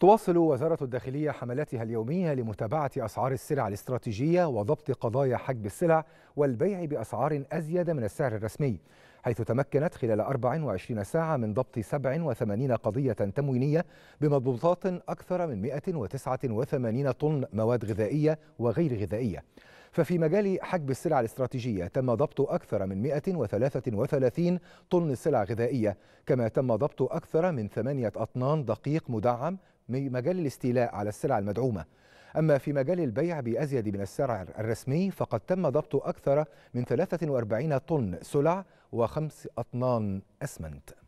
تواصل وزارة الداخلية حملاتها اليومية لمتابعة أسعار السلع الاستراتيجية وضبط قضايا حجب السلع والبيع بأسعار أزيد من السعر الرسمي حيث تمكنت خلال 24 ساعة من ضبط 87 قضية تموينية بمضبوطات أكثر من 189 طن مواد غذائية وغير غذائية ففي مجال حجب السلع الاستراتيجية تم ضبط أكثر من 133 طن سلع غذائية كما تم ضبط أكثر من ثمانية أطنان دقيق مدعم مجال الاستيلاء على السلع المدعومة أما في مجال البيع بأزيد من السعر الرسمي فقد تم ضبط أكثر من 43 طن سلع وخمس أطنان أسمنت